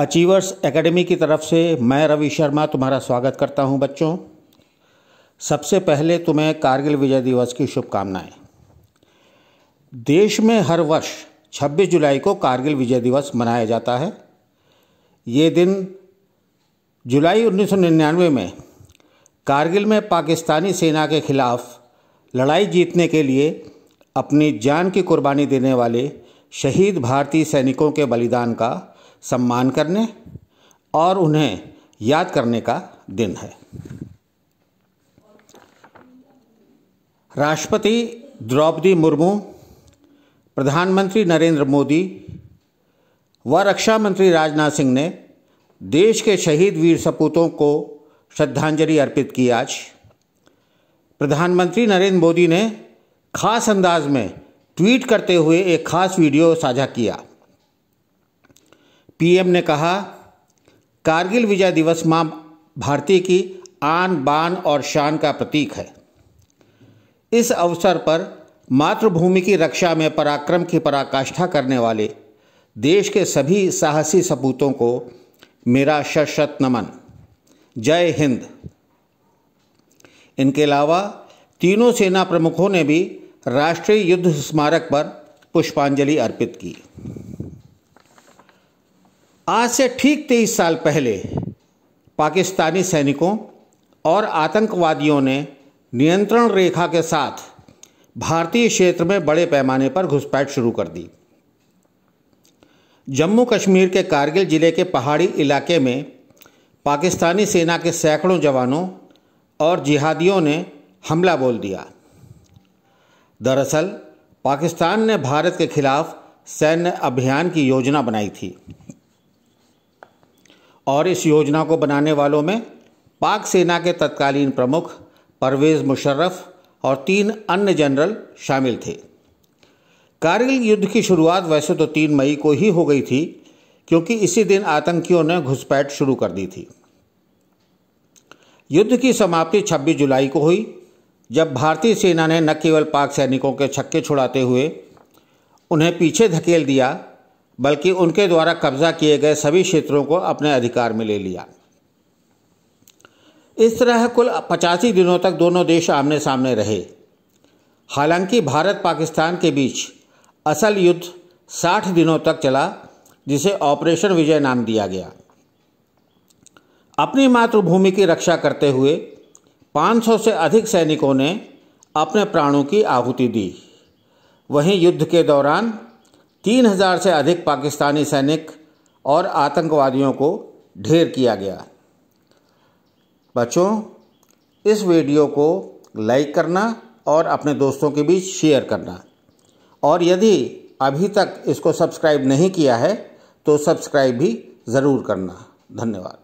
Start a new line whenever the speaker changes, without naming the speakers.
achievers academy की तरफ से मैं रवि शर्मा तुम्हारा स्वागत करता हूं बच्चों सबसे पहले तुम्हें कारगिल विजय दिवस की शुभकामनाएं देश में हर वर्ष 26 जुलाई को कारगिल विजय दिवस मनाया जाता है ये दिन जुलाई 1999 में कारगिल में पाकिस्तानी सेना के खिलाफ लड़ाई जीतने के लिए अपनी जान की कुर्बानी देने वाले शहीद भारतीय सैनिकों के बलिदान का सम्मान करने और उन्हें याद करने का दिन है राष्ट्रपति द्रौपदी मुर्मू प्रधानमंत्री नरेंद्र मोदी व रक्षा मंत्री राजनाथ सिंह ने देश के शहीद वीर सपूतों को श्रद्धांजलि अर्पित की आज प्रधानमंत्री नरेंद्र मोदी ने खास अंदाज में ट्वीट करते हुए एक खास वीडियो साझा किया पीएम ने कहा कारगिल विजय दिवस मां भारती की आन बान और शान का प्रतीक है इस अवसर पर मातृभूमि की रक्षा में पराक्रम की पराकाष्ठा करने वाले देश के सभी साहसी सपूतों को मेरा शशत नमन जय हिंद इनके अलावा तीनों सेना प्रमुखों ने भी राष्ट्रीय युद्ध स्मारक पर पुष्पांजलि अर्पित की आज से ठीक तेईस साल पहले पाकिस्तानी सैनिकों और आतंकवादियों ने नियंत्रण रेखा के साथ भारतीय क्षेत्र में बड़े पैमाने पर घुसपैठ शुरू कर दी जम्मू कश्मीर के कारगिल जिले के पहाड़ी इलाके में पाकिस्तानी सेना के सैकड़ों जवानों और जिहादियों ने हमला बोल दिया दरअसल पाकिस्तान ने भारत के खिलाफ सैन्य अभियान की योजना बनाई थी और इस योजना को बनाने वालों में पाक सेना के तत्कालीन प्रमुख परवेज़ मुशर्रफ और तीन अन्य जनरल शामिल थे कारगिल युद्ध की शुरुआत वैसे तो तीन मई को ही हो गई थी क्योंकि इसी दिन आतंकियों ने घुसपैठ शुरू कर दी थी युद्ध की समाप्ति 26 जुलाई को हुई जब भारतीय सेना ने न केवल पाक सैनिकों के छक्के छुड़ाते हुए उन्हें पीछे धकेल दिया बल्कि उनके द्वारा कब्जा किए गए सभी क्षेत्रों को अपने अधिकार में ले लिया इस तरह कुल पचासी दिनों तक दोनों देश आमने सामने रहे हालांकि भारत पाकिस्तान के बीच असल युद्ध 60 दिनों तक चला जिसे ऑपरेशन विजय नाम दिया गया अपनी मातृभूमि की रक्षा करते हुए 500 से अधिक सैनिकों ने अपने प्राणों की आहुति दी वहीं युद्ध के दौरान तीन हजार से अधिक पाकिस्तानी सैनिक और आतंकवादियों को ढेर किया गया बच्चों इस वीडियो को लाइक करना और अपने दोस्तों के बीच शेयर करना और यदि अभी तक इसको सब्सक्राइब नहीं किया है तो सब्सक्राइब भी ज़रूर करना धन्यवाद